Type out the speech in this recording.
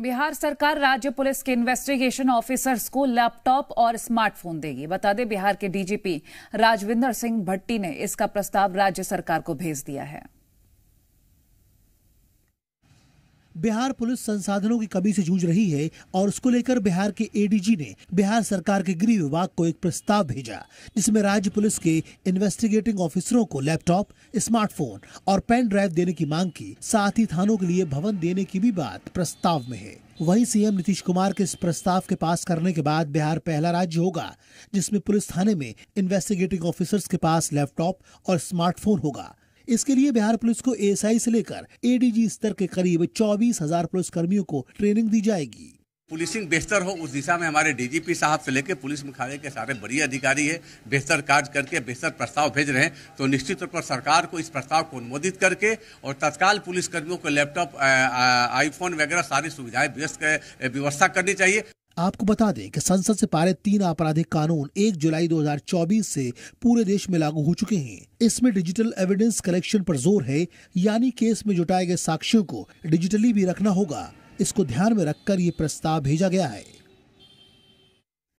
बिहार सरकार राज्य पुलिस के इन्वेस्टिगेशन ऑफिसर्स को लैपटॉप और स्मार्टफोन देगी बता दें बिहार के डीजीपी राजविंदर सिंह भट्टी ने इसका प्रस्ताव राज्य सरकार को भेज दिया है बिहार पुलिस संसाधनों की कमी से जूझ रही है और उसको लेकर बिहार के एडीजी ने बिहार सरकार के गृह विभाग को एक प्रस्ताव भेजा जिसमें राज्य पुलिस के इन्वेस्टिगेटिंग ऑफिसरों को लैपटॉप स्मार्टफोन और पेन ड्राइव देने की मांग की साथ ही थानों के लिए भवन देने की भी बात प्रस्ताव में है वही सीएम नीतीश कुमार के इस प्रस्ताव के पास करने के बाद बिहार पहला राज्य होगा जिसमें पुलिस थाने में इन्वेस्टिगेटिंग ऑफिसर्स के पास लैपटॉप और स्मार्टफोन होगा इसके लिए बिहार पुलिस को एएसआई से लेकर एडीजी स्तर के करीब चौबीस हजार पुलिस कर्मियों को ट्रेनिंग दी जाएगी पुलिसिंग बेहतर हो उस दिशा में हमारे डीजीपी साहब से लेकर पुलिस मुख्यालय के सारे बड़ी अधिकारी है बेहतर कार्य करके बेहतर प्रस्ताव भेज रहे हैं तो निश्चित तौर पर सरकार को इस प्रस्ताव को अनुमोदित करके और तत्काल पुलिसकर्मियों को लैपटॉप आईफोन वगैरह सारी सुविधाएं व्यवस्था करनी चाहिए आपको बता दें कि संसद से पारित तीन आपराधिक कानून 1 जुलाई 2024 से पूरे देश में लागू हो चुके हैं इसमें डिजिटल एविडेंस कलेक्शन पर जोर है यानी केस में जुटाए गए साक्ष्यों को डिजिटली भी रखना होगा इसको ध्यान में रखकर ये प्रस्ताव भेजा गया है